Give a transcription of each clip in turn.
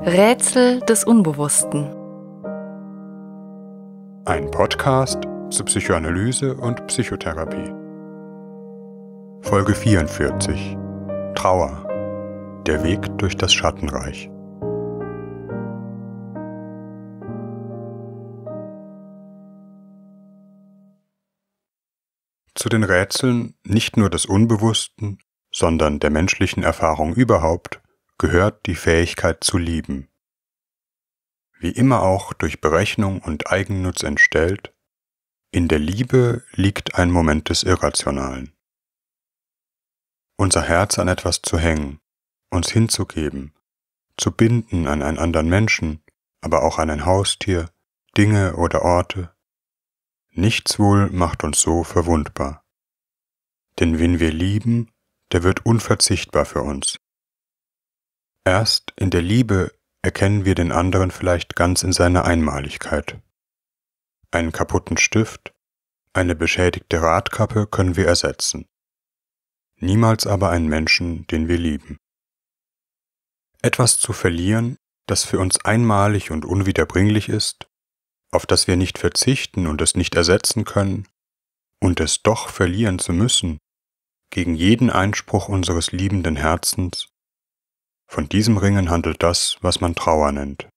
Rätsel des Unbewussten. Ein Podcast zu Psychoanalyse und Psychotherapie. Folge 44. Trauer. Der Weg durch das Schattenreich. Zu den Rätseln nicht nur des Unbewussten, sondern der menschlichen Erfahrung überhaupt gehört die Fähigkeit zu lieben. Wie immer auch durch Berechnung und Eigennutz entstellt, in der Liebe liegt ein Moment des Irrationalen. Unser Herz an etwas zu hängen, uns hinzugeben, zu binden an einen anderen Menschen, aber auch an ein Haustier, Dinge oder Orte, nichts wohl macht uns so verwundbar. Denn wen wir lieben, der wird unverzichtbar für uns Erst in der Liebe erkennen wir den anderen vielleicht ganz in seiner Einmaligkeit. Einen kaputten Stift, eine beschädigte Radkappe können wir ersetzen. Niemals aber einen Menschen, den wir lieben. Etwas zu verlieren, das für uns einmalig und unwiederbringlich ist, auf das wir nicht verzichten und es nicht ersetzen können, und es doch verlieren zu müssen, gegen jeden Einspruch unseres liebenden Herzens, von diesem Ringen handelt das, was man Trauer nennt.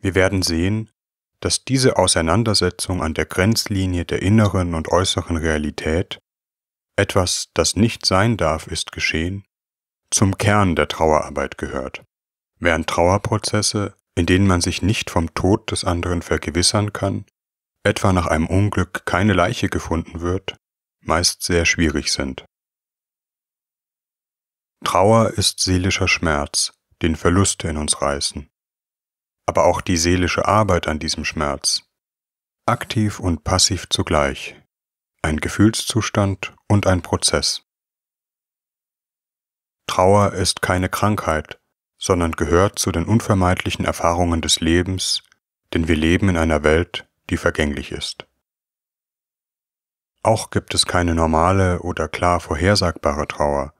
Wir werden sehen, dass diese Auseinandersetzung an der Grenzlinie der inneren und äußeren Realität, etwas, das nicht sein darf, ist geschehen, zum Kern der Trauerarbeit gehört, während Trauerprozesse, in denen man sich nicht vom Tod des anderen vergewissern kann, etwa nach einem Unglück keine Leiche gefunden wird, meist sehr schwierig sind. Trauer ist seelischer Schmerz, den Verluste in uns reißen. Aber auch die seelische Arbeit an diesem Schmerz. Aktiv und passiv zugleich. Ein Gefühlszustand und ein Prozess. Trauer ist keine Krankheit, sondern gehört zu den unvermeidlichen Erfahrungen des Lebens, denn wir leben in einer Welt, die vergänglich ist. Auch gibt es keine normale oder klar vorhersagbare Trauer,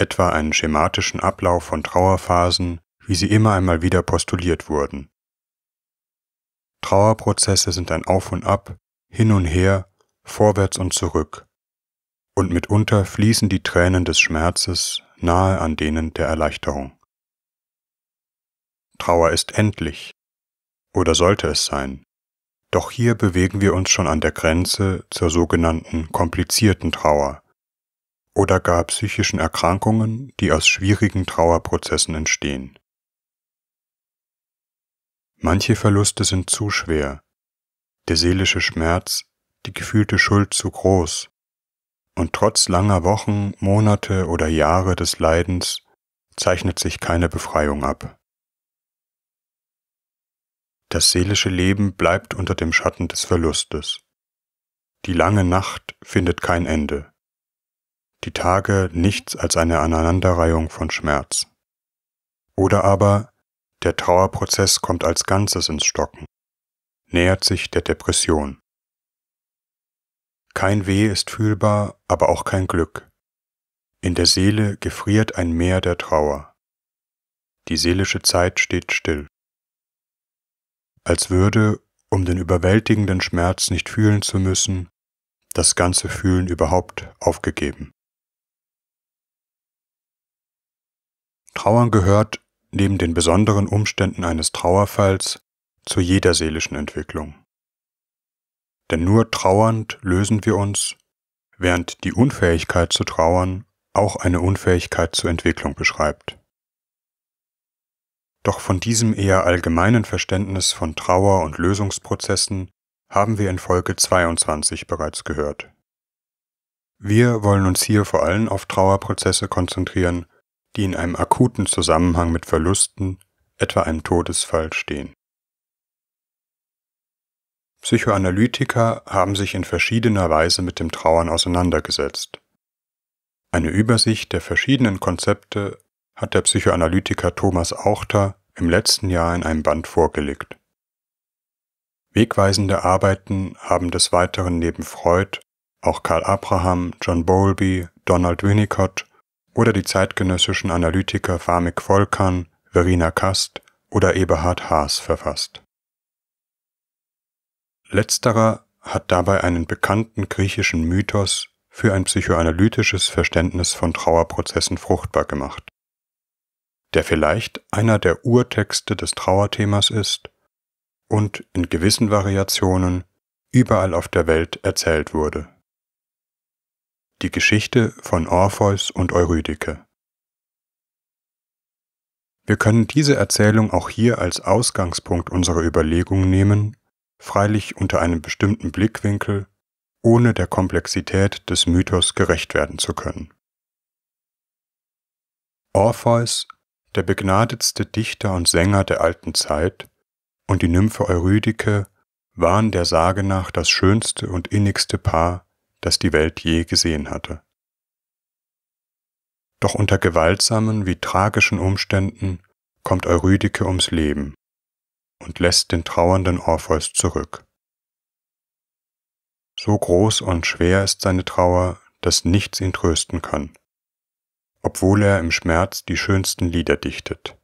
etwa einen schematischen Ablauf von Trauerphasen, wie sie immer einmal wieder postuliert wurden. Trauerprozesse sind ein Auf und Ab, hin und her, vorwärts und zurück, und mitunter fließen die Tränen des Schmerzes nahe an denen der Erleichterung. Trauer ist endlich, oder sollte es sein, doch hier bewegen wir uns schon an der Grenze zur sogenannten komplizierten Trauer, oder gar psychischen Erkrankungen, die aus schwierigen Trauerprozessen entstehen. Manche Verluste sind zu schwer, der seelische Schmerz, die gefühlte Schuld zu groß, und trotz langer Wochen, Monate oder Jahre des Leidens zeichnet sich keine Befreiung ab. Das seelische Leben bleibt unter dem Schatten des Verlustes. Die lange Nacht findet kein Ende die Tage nichts als eine Aneinanderreihung von Schmerz. Oder aber der Trauerprozess kommt als Ganzes ins Stocken, nähert sich der Depression. Kein Weh ist fühlbar, aber auch kein Glück. In der Seele gefriert ein Meer der Trauer. Die seelische Zeit steht still. Als würde, um den überwältigenden Schmerz nicht fühlen zu müssen, das ganze Fühlen überhaupt aufgegeben. Trauern gehört neben den besonderen Umständen eines Trauerfalls zu jeder seelischen Entwicklung. Denn nur trauernd lösen wir uns, während die Unfähigkeit zu trauern auch eine Unfähigkeit zur Entwicklung beschreibt. Doch von diesem eher allgemeinen Verständnis von Trauer und Lösungsprozessen haben wir in Folge 22 bereits gehört. Wir wollen uns hier vor allem auf Trauerprozesse konzentrieren, die in einem akuten Zusammenhang mit Verlusten, etwa einem Todesfall, stehen. Psychoanalytiker haben sich in verschiedener Weise mit dem Trauern auseinandergesetzt. Eine Übersicht der verschiedenen Konzepte hat der Psychoanalytiker Thomas Auchter im letzten Jahr in einem Band vorgelegt. Wegweisende Arbeiten haben des Weiteren neben Freud auch Karl Abraham, John Bowlby, Donald Winnicott oder die zeitgenössischen Analytiker Famik Volkan, Verena Kast oder Eberhard Haas verfasst. Letzterer hat dabei einen bekannten griechischen Mythos für ein psychoanalytisches Verständnis von Trauerprozessen fruchtbar gemacht, der vielleicht einer der Urtexte des Trauerthemas ist und in gewissen Variationen überall auf der Welt erzählt wurde die Geschichte von Orpheus und Eurydike. Wir können diese Erzählung auch hier als Ausgangspunkt unserer Überlegungen nehmen, freilich unter einem bestimmten Blickwinkel, ohne der Komplexität des Mythos gerecht werden zu können. Orpheus, der begnadetste Dichter und Sänger der alten Zeit, und die Nymphe Eurydike waren der Sage nach das schönste und innigste Paar, das die Welt je gesehen hatte. Doch unter gewaltsamen wie tragischen Umständen kommt Eurydike ums Leben und lässt den trauernden Orpheus zurück. So groß und schwer ist seine Trauer, dass nichts ihn trösten kann, obwohl er im Schmerz die schönsten Lieder dichtet.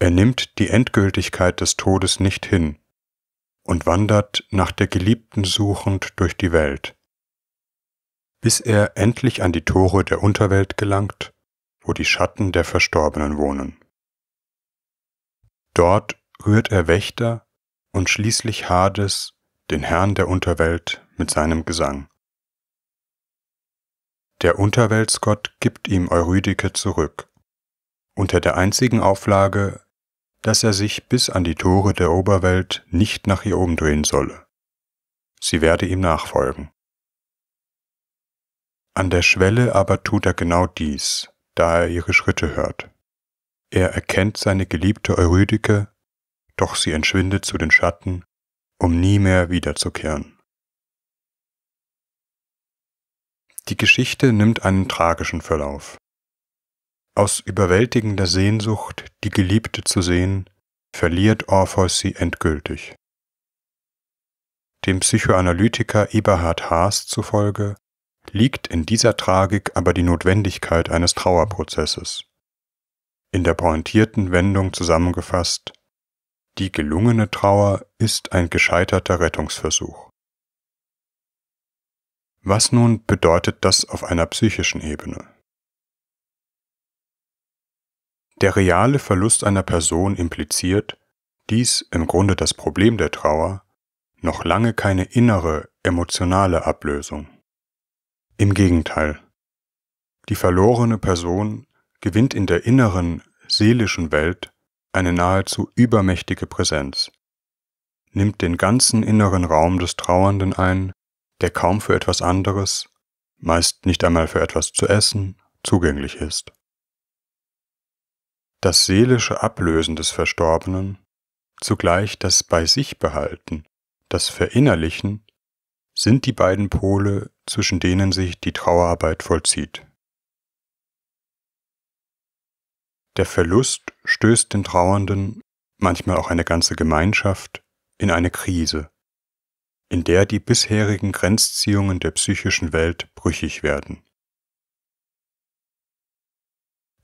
Er nimmt die Endgültigkeit des Todes nicht hin und wandert nach der Geliebten suchend durch die Welt, bis er endlich an die Tore der Unterwelt gelangt, wo die Schatten der Verstorbenen wohnen. Dort rührt er Wächter und schließlich Hades, den Herrn der Unterwelt, mit seinem Gesang. Der Unterweltsgott gibt ihm Eurydike zurück, unter der einzigen Auflage, dass er sich bis an die Tore der Oberwelt nicht nach ihr umdrehen solle. Sie werde ihm nachfolgen. An der Schwelle aber tut er genau dies, da er ihre Schritte hört. Er erkennt seine geliebte Eurydike, doch sie entschwindet zu den Schatten, um nie mehr wiederzukehren. Die Geschichte nimmt einen tragischen Verlauf. Aus überwältigender Sehnsucht, die Geliebte zu sehen, verliert Orpheus sie endgültig. Dem Psychoanalytiker Eberhard Haas zufolge liegt in dieser Tragik aber die Notwendigkeit eines Trauerprozesses. In der pointierten Wendung zusammengefasst, die gelungene Trauer ist ein gescheiterter Rettungsversuch. Was nun bedeutet das auf einer psychischen Ebene? Der reale Verlust einer Person impliziert, dies im Grunde das Problem der Trauer, noch lange keine innere, emotionale Ablösung. Im Gegenteil. Die verlorene Person gewinnt in der inneren, seelischen Welt eine nahezu übermächtige Präsenz, nimmt den ganzen inneren Raum des Trauernden ein, der kaum für etwas anderes, meist nicht einmal für etwas zu essen, zugänglich ist das seelische Ablösen des Verstorbenen, zugleich das Bei sich behalten, das Verinnerlichen, sind die beiden Pole, zwischen denen sich die Trauerarbeit vollzieht. Der Verlust stößt den Trauernden, manchmal auch eine ganze Gemeinschaft, in eine Krise, in der die bisherigen Grenzziehungen der psychischen Welt brüchig werden.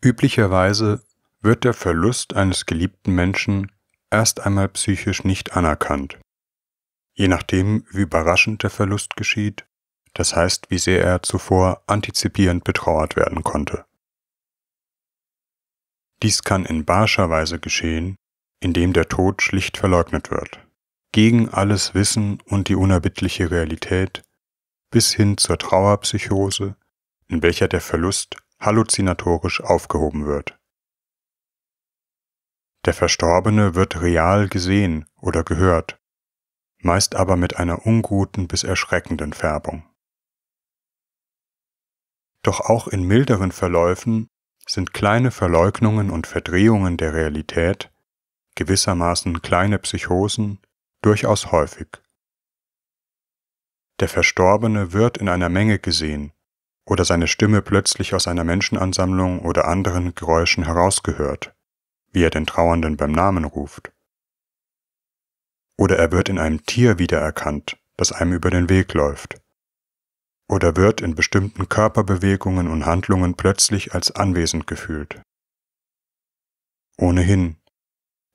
Üblicherweise wird der Verlust eines geliebten Menschen erst einmal psychisch nicht anerkannt. Je nachdem, wie überraschend der Verlust geschieht, das heißt, wie sehr er zuvor antizipierend betrauert werden konnte. Dies kann in barscher Weise geschehen, indem der Tod schlicht verleugnet wird, gegen alles Wissen und die unerbittliche Realität, bis hin zur Trauerpsychose, in welcher der Verlust halluzinatorisch aufgehoben wird. Der Verstorbene wird real gesehen oder gehört, meist aber mit einer unguten bis erschreckenden Färbung. Doch auch in milderen Verläufen sind kleine Verleugnungen und Verdrehungen der Realität, gewissermaßen kleine Psychosen, durchaus häufig. Der Verstorbene wird in einer Menge gesehen oder seine Stimme plötzlich aus einer Menschenansammlung oder anderen Geräuschen herausgehört wie er den Trauernden beim Namen ruft. Oder er wird in einem Tier wiedererkannt, das einem über den Weg läuft. Oder wird in bestimmten Körperbewegungen und Handlungen plötzlich als anwesend gefühlt. Ohnehin,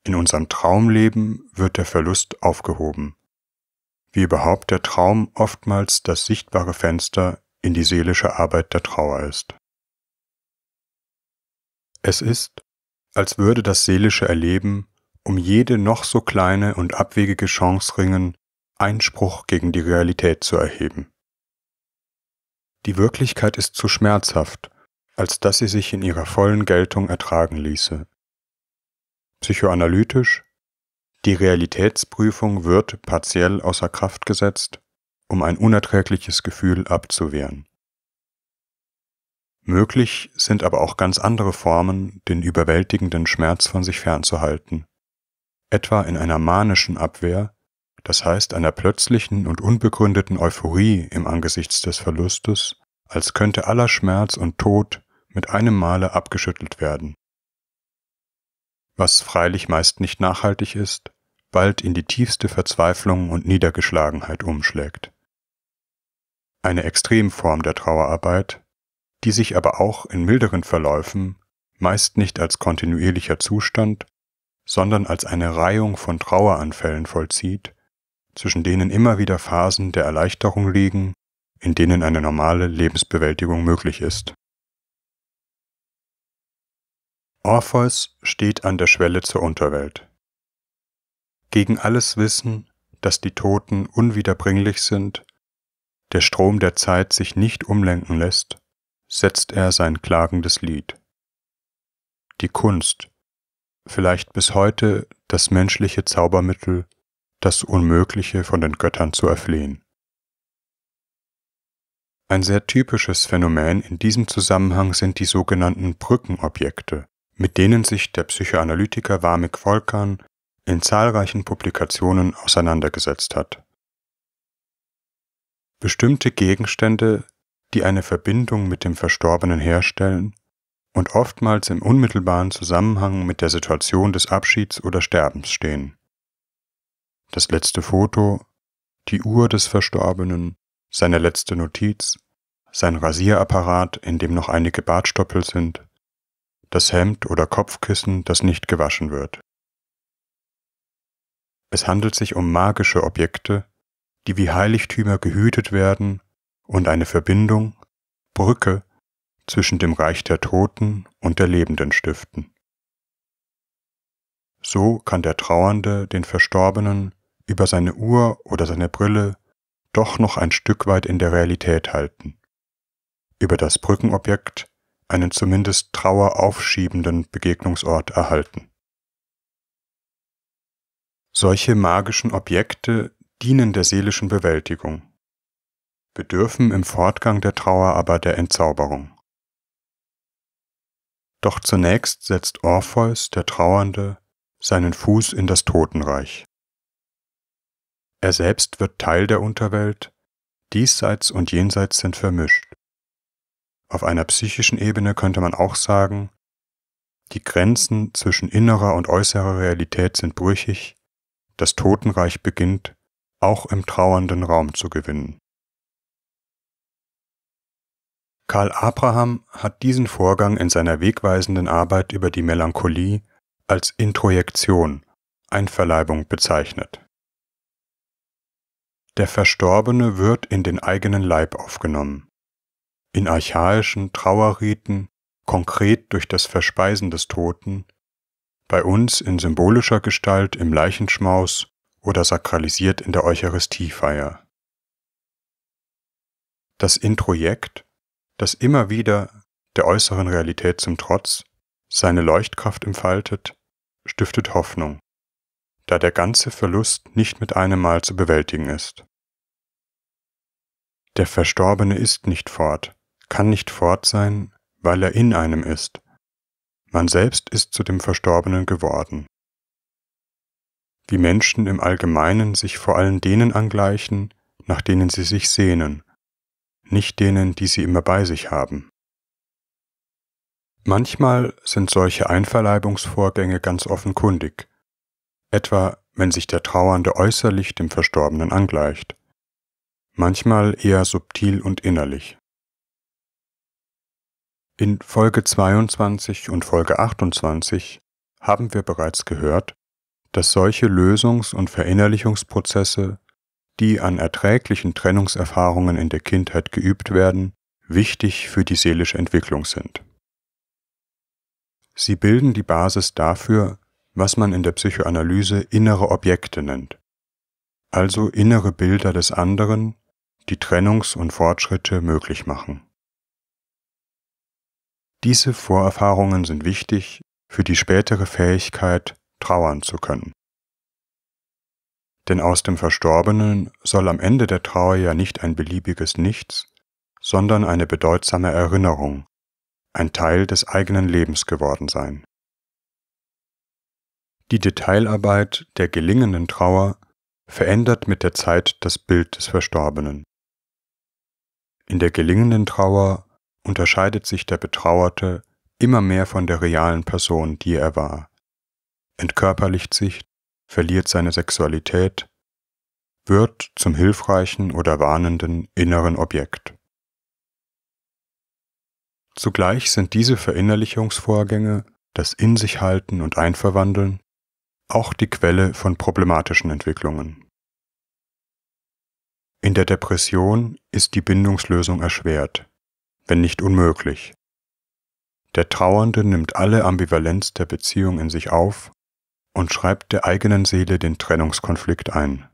in unserem Traumleben wird der Verlust aufgehoben, wie überhaupt der Traum oftmals das sichtbare Fenster in die seelische Arbeit der Trauer ist. Es ist, als würde das seelische Erleben um jede noch so kleine und abwegige Chance ringen, Einspruch gegen die Realität zu erheben. Die Wirklichkeit ist zu schmerzhaft, als dass sie sich in ihrer vollen Geltung ertragen ließe. Psychoanalytisch, die Realitätsprüfung wird partiell außer Kraft gesetzt, um ein unerträgliches Gefühl abzuwehren. Möglich sind aber auch ganz andere Formen, den überwältigenden Schmerz von sich fernzuhalten, etwa in einer manischen Abwehr, das heißt einer plötzlichen und unbegründeten Euphorie im Angesichts des Verlustes, als könnte aller Schmerz und Tod mit einem Male abgeschüttelt werden. Was freilich meist nicht nachhaltig ist, bald in die tiefste Verzweiflung und Niedergeschlagenheit umschlägt. Eine Extremform der Trauerarbeit, die sich aber auch in milderen Verläufen meist nicht als kontinuierlicher Zustand, sondern als eine Reihung von Traueranfällen vollzieht, zwischen denen immer wieder Phasen der Erleichterung liegen, in denen eine normale Lebensbewältigung möglich ist. Orpheus steht an der Schwelle zur Unterwelt. Gegen alles Wissen, dass die Toten unwiederbringlich sind, der Strom der Zeit sich nicht umlenken lässt setzt er sein klagendes Lied. Die Kunst, vielleicht bis heute das menschliche Zaubermittel, das Unmögliche von den Göttern zu erflehen. Ein sehr typisches Phänomen in diesem Zusammenhang sind die sogenannten Brückenobjekte, mit denen sich der Psychoanalytiker Warmik Volkan in zahlreichen Publikationen auseinandergesetzt hat. Bestimmte Gegenstände die eine Verbindung mit dem Verstorbenen herstellen und oftmals im unmittelbaren Zusammenhang mit der Situation des Abschieds oder Sterbens stehen. Das letzte Foto, die Uhr des Verstorbenen, seine letzte Notiz, sein Rasierapparat, in dem noch einige Bartstoppel sind, das Hemd oder Kopfkissen, das nicht gewaschen wird. Es handelt sich um magische Objekte, die wie Heiligtümer gehütet werden und eine Verbindung, Brücke zwischen dem Reich der Toten und der Lebenden stiften. So kann der Trauernde den Verstorbenen über seine Uhr oder seine Brille doch noch ein Stück weit in der Realität halten, über das Brückenobjekt einen zumindest traueraufschiebenden Begegnungsort erhalten. Solche magischen Objekte dienen der seelischen Bewältigung, bedürfen im Fortgang der Trauer aber der Entzauberung. Doch zunächst setzt Orpheus, der Trauernde, seinen Fuß in das Totenreich. Er selbst wird Teil der Unterwelt, diesseits und jenseits sind vermischt. Auf einer psychischen Ebene könnte man auch sagen, die Grenzen zwischen innerer und äußerer Realität sind brüchig, das Totenreich beginnt, auch im trauernden Raum zu gewinnen. Karl Abraham hat diesen Vorgang in seiner wegweisenden Arbeit über die Melancholie als Introjektion, Einverleibung bezeichnet. Der Verstorbene wird in den eigenen Leib aufgenommen. In archaischen Trauerriten, konkret durch das Verspeisen des Toten, bei uns in symbolischer Gestalt im Leichenschmaus oder sakralisiert in der Eucharistiefeier. Das Introjekt das immer wieder der äußeren Realität zum Trotz seine Leuchtkraft entfaltet, stiftet Hoffnung, da der ganze Verlust nicht mit einem Mal zu bewältigen ist. Der Verstorbene ist nicht fort, kann nicht fort sein, weil er in einem ist. Man selbst ist zu dem Verstorbenen geworden. Wie Menschen im Allgemeinen sich vor allem denen angleichen, nach denen sie sich sehnen, nicht denen, die sie immer bei sich haben. Manchmal sind solche Einverleibungsvorgänge ganz offenkundig, etwa wenn sich der Trauernde äußerlich dem Verstorbenen angleicht, manchmal eher subtil und innerlich. In Folge 22 und Folge 28 haben wir bereits gehört, dass solche Lösungs- und Verinnerlichungsprozesse die an erträglichen Trennungserfahrungen in der Kindheit geübt werden, wichtig für die seelische Entwicklung sind. Sie bilden die Basis dafür, was man in der Psychoanalyse innere Objekte nennt, also innere Bilder des anderen, die Trennungs- und Fortschritte möglich machen. Diese Vorerfahrungen sind wichtig für die spätere Fähigkeit, trauern zu können. Denn aus dem Verstorbenen soll am Ende der Trauer ja nicht ein beliebiges Nichts, sondern eine bedeutsame Erinnerung, ein Teil des eigenen Lebens geworden sein. Die Detailarbeit der gelingenden Trauer verändert mit der Zeit das Bild des Verstorbenen. In der gelingenden Trauer unterscheidet sich der Betrauerte immer mehr von der realen Person, die er war, entkörperlicht sich verliert seine Sexualität, wird zum hilfreichen oder warnenden inneren Objekt. Zugleich sind diese Verinnerlichungsvorgänge, das In sich halten und einverwandeln, auch die Quelle von problematischen Entwicklungen. In der Depression ist die Bindungslösung erschwert, wenn nicht unmöglich. Der Trauernde nimmt alle Ambivalenz der Beziehung in sich auf und schreibt der eigenen Seele den Trennungskonflikt ein.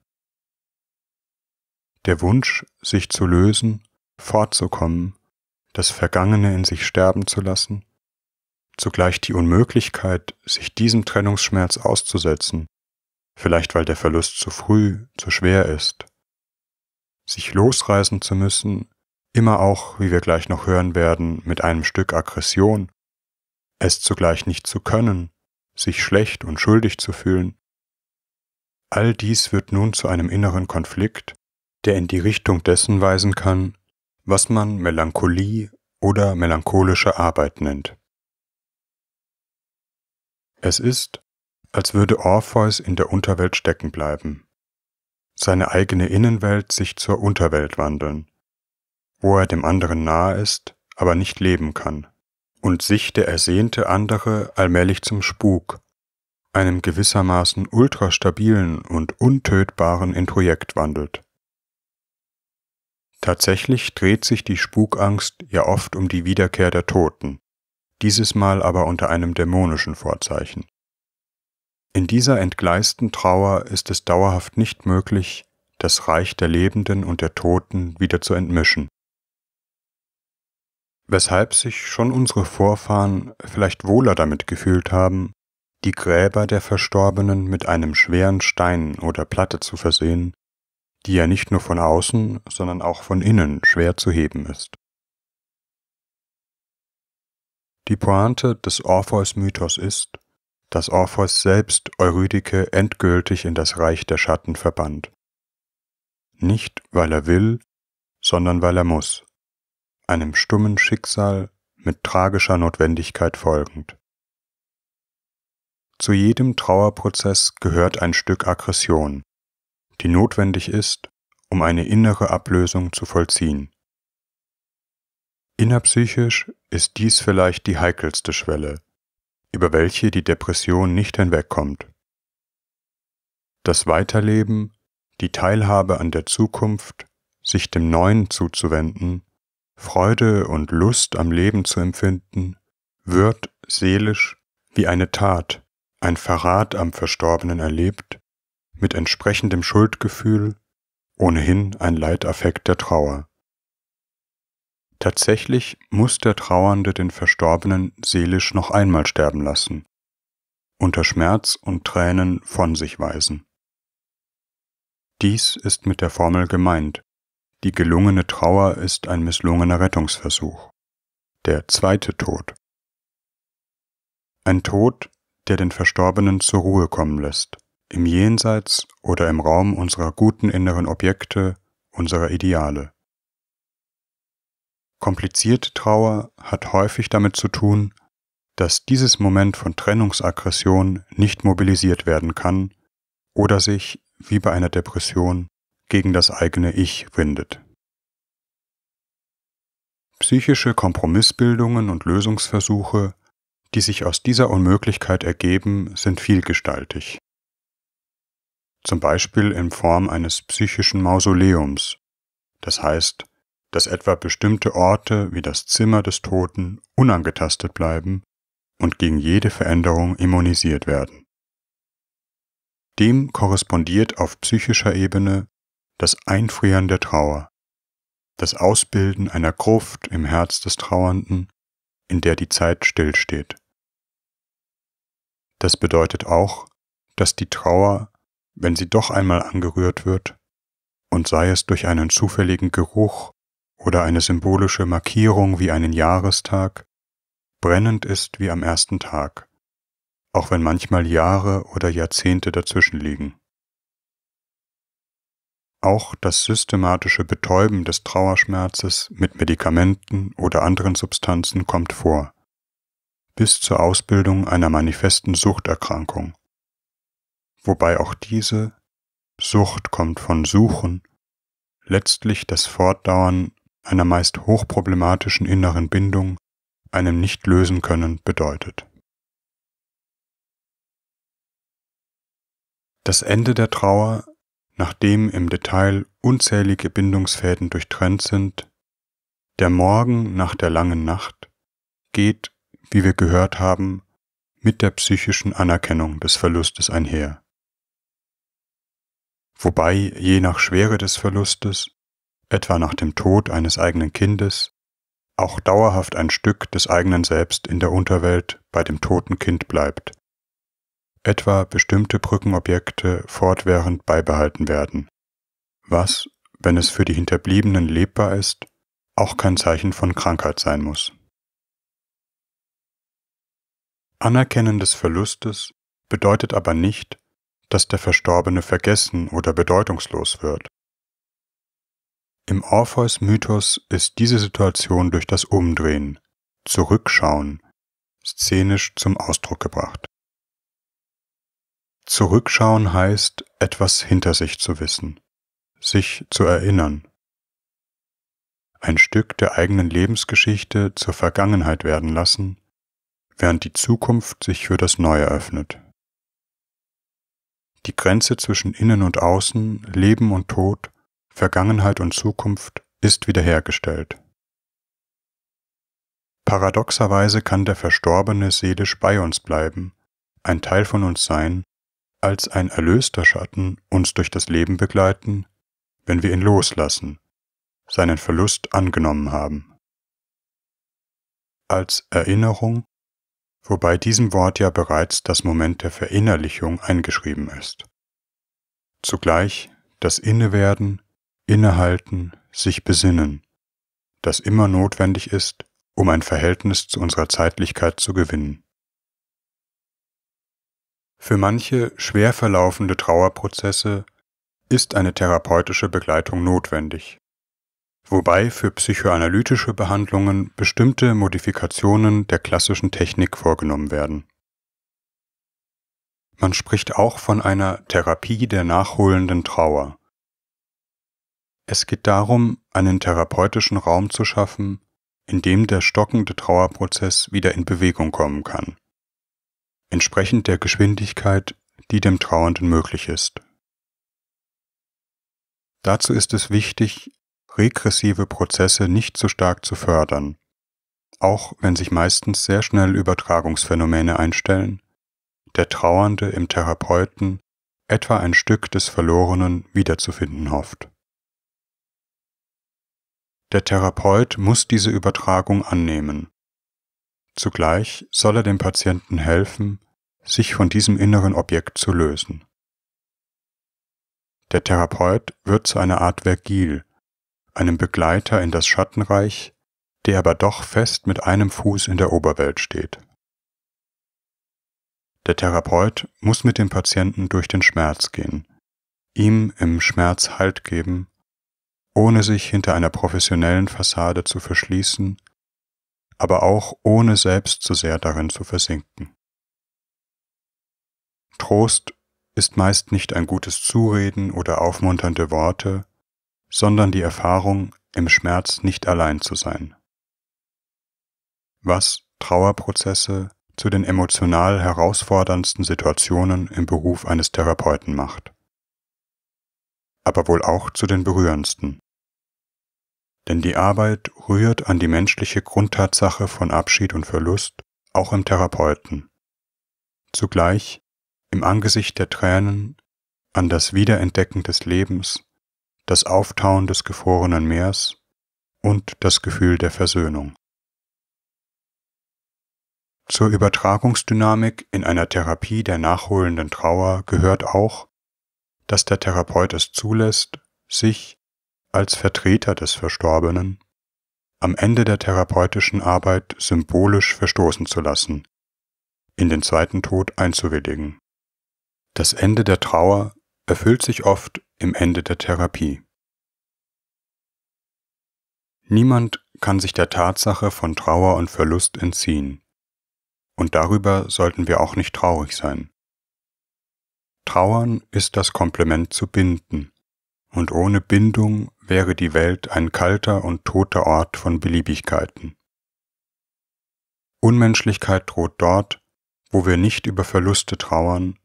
Der Wunsch, sich zu lösen, fortzukommen, das Vergangene in sich sterben zu lassen, zugleich die Unmöglichkeit, sich diesem Trennungsschmerz auszusetzen, vielleicht weil der Verlust zu früh, zu schwer ist, sich losreißen zu müssen, immer auch, wie wir gleich noch hören werden, mit einem Stück Aggression, es zugleich nicht zu können, sich schlecht und schuldig zu fühlen. All dies wird nun zu einem inneren Konflikt, der in die Richtung dessen weisen kann, was man Melancholie oder melancholische Arbeit nennt. Es ist, als würde Orpheus in der Unterwelt stecken bleiben, seine eigene Innenwelt sich zur Unterwelt wandeln, wo er dem anderen nahe ist, aber nicht leben kann und sich der ersehnte andere allmählich zum Spuk, einem gewissermaßen ultrastabilen und untötbaren Introjekt wandelt. Tatsächlich dreht sich die Spukangst ja oft um die Wiederkehr der Toten, dieses Mal aber unter einem dämonischen Vorzeichen. In dieser entgleisten Trauer ist es dauerhaft nicht möglich, das Reich der Lebenden und der Toten wieder zu entmischen, weshalb sich schon unsere Vorfahren vielleicht wohler damit gefühlt haben, die Gräber der Verstorbenen mit einem schweren Stein oder Platte zu versehen, die ja nicht nur von außen, sondern auch von innen schwer zu heben ist. Die Pointe des Orpheus-Mythos ist, dass Orpheus selbst Eurydike endgültig in das Reich der Schatten verbannt. Nicht, weil er will, sondern weil er muss einem stummen Schicksal mit tragischer Notwendigkeit folgend. Zu jedem Trauerprozess gehört ein Stück Aggression, die notwendig ist, um eine innere Ablösung zu vollziehen. Innerpsychisch ist dies vielleicht die heikelste Schwelle, über welche die Depression nicht hinwegkommt. Das Weiterleben, die Teilhabe an der Zukunft, sich dem Neuen zuzuwenden, Freude und Lust am Leben zu empfinden, wird seelisch wie eine Tat, ein Verrat am Verstorbenen erlebt, mit entsprechendem Schuldgefühl, ohnehin ein Leitaffekt der Trauer. Tatsächlich muss der Trauernde den Verstorbenen seelisch noch einmal sterben lassen, unter Schmerz und Tränen von sich weisen. Dies ist mit der Formel gemeint, die gelungene Trauer ist ein misslungener Rettungsversuch. Der zweite Tod. Ein Tod, der den Verstorbenen zur Ruhe kommen lässt, im Jenseits oder im Raum unserer guten inneren Objekte, unserer Ideale. Komplizierte Trauer hat häufig damit zu tun, dass dieses Moment von Trennungsaggression nicht mobilisiert werden kann oder sich, wie bei einer Depression, gegen das eigene Ich windet. Psychische Kompromissbildungen und Lösungsversuche, die sich aus dieser Unmöglichkeit ergeben, sind vielgestaltig. Zum Beispiel in Form eines psychischen Mausoleums, das heißt, dass etwa bestimmte Orte wie das Zimmer des Toten unangetastet bleiben und gegen jede Veränderung immunisiert werden. Dem korrespondiert auf psychischer Ebene das Einfrieren der Trauer, das Ausbilden einer Gruft im Herz des Trauernden, in der die Zeit stillsteht. Das bedeutet auch, dass die Trauer, wenn sie doch einmal angerührt wird, und sei es durch einen zufälligen Geruch oder eine symbolische Markierung wie einen Jahrestag, brennend ist wie am ersten Tag, auch wenn manchmal Jahre oder Jahrzehnte dazwischen liegen. Auch das systematische Betäuben des Trauerschmerzes mit Medikamenten oder anderen Substanzen kommt vor, bis zur Ausbildung einer manifesten Suchterkrankung, wobei auch diese Sucht kommt von Suchen, letztlich das Fortdauern einer meist hochproblematischen inneren Bindung, einem nicht lösen können, bedeutet. Das Ende der Trauer nachdem im Detail unzählige Bindungsfäden durchtrennt sind, der Morgen nach der langen Nacht geht, wie wir gehört haben, mit der psychischen Anerkennung des Verlustes einher. Wobei je nach Schwere des Verlustes, etwa nach dem Tod eines eigenen Kindes, auch dauerhaft ein Stück des eigenen Selbst in der Unterwelt bei dem toten Kind bleibt, etwa bestimmte Brückenobjekte fortwährend beibehalten werden, was, wenn es für die Hinterbliebenen lebbar ist, auch kein Zeichen von Krankheit sein muss. Anerkennen des Verlustes bedeutet aber nicht, dass der Verstorbene vergessen oder bedeutungslos wird. Im Orpheus-Mythos ist diese Situation durch das Umdrehen, Zurückschauen, szenisch zum Ausdruck gebracht. Zurückschauen heißt, etwas hinter sich zu wissen, sich zu erinnern, ein Stück der eigenen Lebensgeschichte zur Vergangenheit werden lassen, während die Zukunft sich für das Neue öffnet. Die Grenze zwischen Innen und Außen, Leben und Tod, Vergangenheit und Zukunft ist wiederhergestellt. Paradoxerweise kann der Verstorbene seelisch bei uns bleiben, ein Teil von uns sein als ein erlöster Schatten uns durch das Leben begleiten, wenn wir ihn loslassen, seinen Verlust angenommen haben. Als Erinnerung, wobei diesem Wort ja bereits das Moment der Verinnerlichung eingeschrieben ist. Zugleich das Innewerden, Innehalten, sich besinnen, das immer notwendig ist, um ein Verhältnis zu unserer Zeitlichkeit zu gewinnen. Für manche schwer verlaufende Trauerprozesse ist eine therapeutische Begleitung notwendig, wobei für psychoanalytische Behandlungen bestimmte Modifikationen der klassischen Technik vorgenommen werden. Man spricht auch von einer Therapie der nachholenden Trauer. Es geht darum, einen therapeutischen Raum zu schaffen, in dem der stockende Trauerprozess wieder in Bewegung kommen kann entsprechend der Geschwindigkeit, die dem Trauernden möglich ist. Dazu ist es wichtig, regressive Prozesse nicht zu stark zu fördern, auch wenn sich meistens sehr schnell Übertragungsphänomene einstellen, der Trauernde im Therapeuten etwa ein Stück des Verlorenen wiederzufinden hofft. Der Therapeut muss diese Übertragung annehmen Zugleich soll er dem Patienten helfen, sich von diesem inneren Objekt zu lösen. Der Therapeut wird zu einer Art Vergil, einem Begleiter in das Schattenreich, der aber doch fest mit einem Fuß in der Oberwelt steht. Der Therapeut muss mit dem Patienten durch den Schmerz gehen, ihm im Schmerz Halt geben, ohne sich hinter einer professionellen Fassade zu verschließen aber auch ohne selbst zu sehr darin zu versinken. Trost ist meist nicht ein gutes Zureden oder aufmunternde Worte, sondern die Erfahrung, im Schmerz nicht allein zu sein. Was Trauerprozesse zu den emotional herausforderndsten Situationen im Beruf eines Therapeuten macht. Aber wohl auch zu den berührendsten. Denn die Arbeit rührt an die menschliche Grundtatsache von Abschied und Verlust, auch im Therapeuten. Zugleich, im Angesicht der Tränen, an das Wiederentdecken des Lebens, das Auftauen des gefrorenen Meers und das Gefühl der Versöhnung. Zur Übertragungsdynamik in einer Therapie der nachholenden Trauer gehört auch, dass der Therapeut es zulässt, sich als Vertreter des Verstorbenen am Ende der therapeutischen Arbeit symbolisch verstoßen zu lassen, in den zweiten Tod einzuwilligen. Das Ende der Trauer erfüllt sich oft im Ende der Therapie. Niemand kann sich der Tatsache von Trauer und Verlust entziehen, und darüber sollten wir auch nicht traurig sein. Trauern ist das Komplement zu binden, und ohne Bindung wäre die Welt ein kalter und toter Ort von Beliebigkeiten. Unmenschlichkeit droht dort, wo wir nicht über Verluste trauern,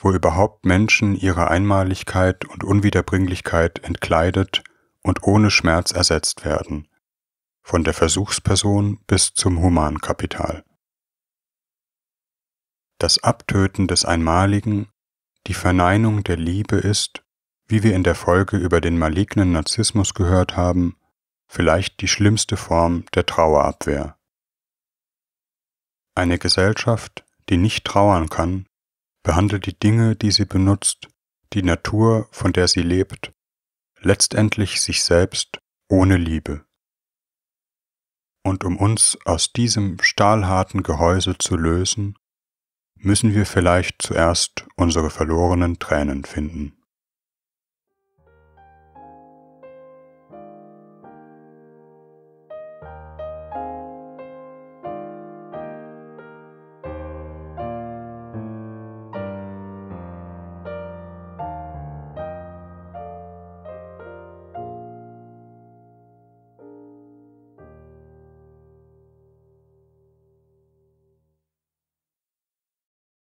wo überhaupt Menschen ihre Einmaligkeit und Unwiederbringlichkeit entkleidet und ohne Schmerz ersetzt werden, von der Versuchsperson bis zum Humankapital. Das Abtöten des Einmaligen, die Verneinung der Liebe ist, wie wir in der Folge über den malignen Narzissmus gehört haben, vielleicht die schlimmste Form der Trauerabwehr. Eine Gesellschaft, die nicht trauern kann, behandelt die Dinge, die sie benutzt, die Natur, von der sie lebt, letztendlich sich selbst ohne Liebe. Und um uns aus diesem stahlharten Gehäuse zu lösen, müssen wir vielleicht zuerst unsere verlorenen Tränen finden.